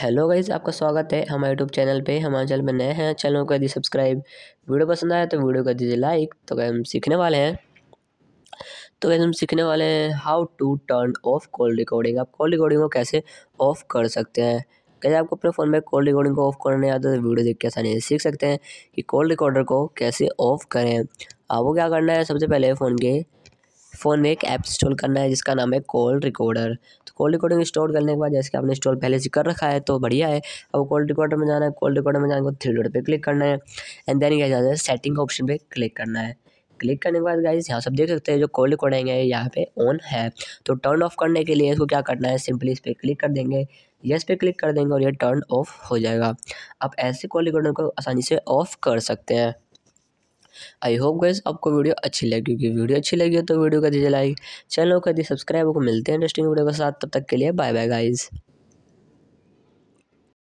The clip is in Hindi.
हेलो गाइज आपका स्वागत है हमारे यूट्यूब चैनल पे हमारे चैनल में नए हैं चैनल को कर सब्सक्राइब वीडियो पसंद आया तो वीडियो कर दीजिए लाइक तो गए हम सीखने वाले हैं तो कैसे हम सीखने वाले हैं how to turn off call recording आप कॉल रिकॉर्डिंग को कैसे ऑफ कर सकते हैं कैसे आपको अपने फ़ोन में कॉल रिकॉर्डिंग को ऑफ करने आता है तो वीडियो देख के आसानी से सीख सकते हैं कि कॉल रिकॉर्डर को कैसे ऑफ करें आपको क्या करना है सबसे पहले फ़ोन के फ़ोन में एक ऐप इंस्टॉल करना है जिसका नाम है कॉल रिकॉर्डर तो कॉल रिकॉर्डिंग इंस्टॉल करने के बाद जैसे कि आपने इंस्टॉल पहले से कर रखा है तो बढ़िया है अब कॉल रिकॉर्डर में जाना है कॉल रिकॉर्डर में जाने को थ्री डॉट पर क्लिक करना है एंड देन क्या जाना है सेटिंग ऑप्शन पर क्लिक करना है क्लिक करने के बाद गाइज यहाँ सब देख सकते हैं जो कॉल रिकॉर्डिंग है यहाँ पे ऑन है तो टर्न ऑफ करने के लिए इसको क्या करना है सिंपली इस पर क्लिक कर देंगे यस पे क्लिक कर देंगे और ये टर्न ऑफ हो जाएगा आप ऐसे कॉल रिकॉर्डिंग को आसानी से ऑफ कर सकते हैं आई होप गैस आपको वीडियो अच्छी लगी क्योंकि वीडियो अच्छी लगी हो तो वीडियो का दीजिए लाइक चैनल को दी सब्सक्राइब को मिलते हैं इंटरेस्टिंग वीडियो के साथ तब तक के लिए बाय बाय गाइज़